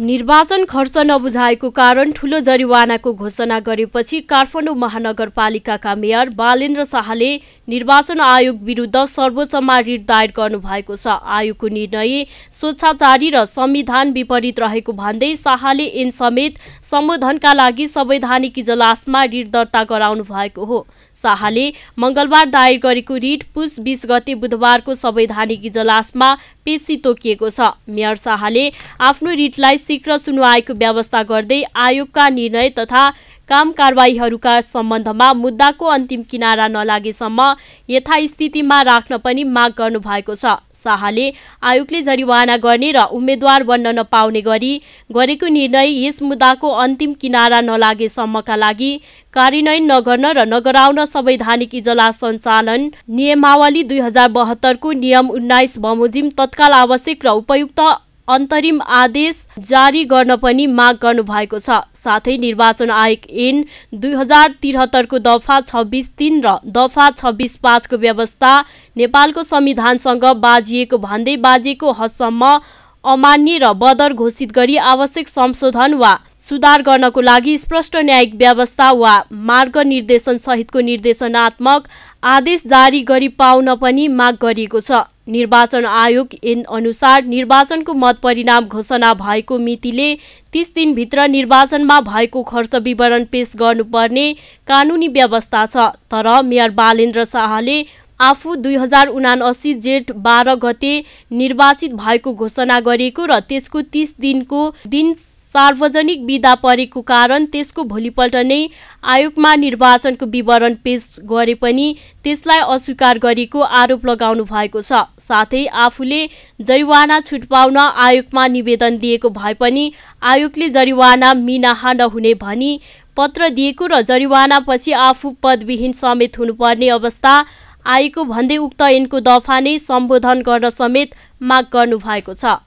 निर्वाचन खर्च नबुझाएको कारण ठूलो जरिवानाको घोषणा गरेपछि काठमाडौँ महानगरपालिकाका मेयर बालेन्द्र शाहले निर्वाचन आयोग विरुद्ध सर्वोच्चमा रिट दायर गर्नुभएको छ आयोगको निर्णय स्वेच्छाचारी र संविधान विपरीत रहेको भन्दै शाहले एन समेत सम्बोधनका लागि संवैधानिक इजलासमा रिट दर्ता गराउनु भएको हो शाहले मङ्गलबार दायर गरेको रिट पुस बिस गते बुधबारको संवैधानिक इजलासमा पेशी तोकिएको छ मेयर शाहले आफ्नो रिटलाई शीघ्र सुनवाईको व्यवस्था गर्दै आयोगका निर्णय तथा काम कारवाहीहरूका सम्बन्धमा मुद्दाको अन्तिम किनारा नलागेसम्म यथास्थितिमा राख्न पनि माग गर्नुभएको छ शाहले आयोगले जरिवाना गर्ने र उम्मेद्वार बन्न नपाउने गरी गरेको निर्णय यस मुद्दाको अन्तिम किनारा नलागेसम्मका लागि कार्यान्वयन नगर्न र नगराउन संवैधानिक इजलास सञ्चालन नियमावली दुई हजार बहत्तरको नियम उन्नाइस बमोजिम तत्काल तत्काल आवश्यक र उपयुक्त अन्तरिम आदेश जारी गर्न पनि माग गर्नुभएको छ साथै निर्वाचन आयोग एन दुई हजार त्रिहत्तरको दफा छब्बिस तिन र दफा छब्बिस पाँचको व्यवस्था नेपालको संविधानसँग बाजिएको भन्दै बाजिएको हदसम्म अमान्य र बदर घोषित गरी आवश्यक संशोधन वा सुधार गर्नको लागि स्पष्ट न्यायिक व्यवस्था वा मार्ग निर्देशन सहितको निर्देशनात्मक आदेश जारी गरी पाउन पनि माग गरिएको छ निर्वाचन आयोग एन अनुसार निर्वाचनको मतपरिणाम घोषणा भएको मितिले तीस दिनभित्र निर्वाचनमा भएको खर्च विवरण पेश गर्नुपर्ने कानुनी व्यवस्था छ तर मेयर बालेन्द्र शाहले आफू दुई हजार उनासी जेठ बाह्र गते निर्वाचित भएको घोषणा गरेको र त्यसको तिस दिनको दिन सार्वजनिक विदा परेको कारण त्यसको भोलिपल्ट नै आयोगमा निर्वाचनको विवरण पेश गरे पनि त्यसलाई अस्वीकार गरेको आरोप लगाउनु भएको छ साथै आफूले जरिवाना छुट पाउन आयोगमा निवेदन दिएको भए पनि आयोगले जरिवाना मिनाहा नहुने भनी पत्र दिएको र जरिवानापछि आफू पदविहीन समेत हुनुपर्ने अवस्था आएको भन्दै उक्त ऐनको दफा नै सम्बोधन गर्न समेत माग गर्नुभएको छ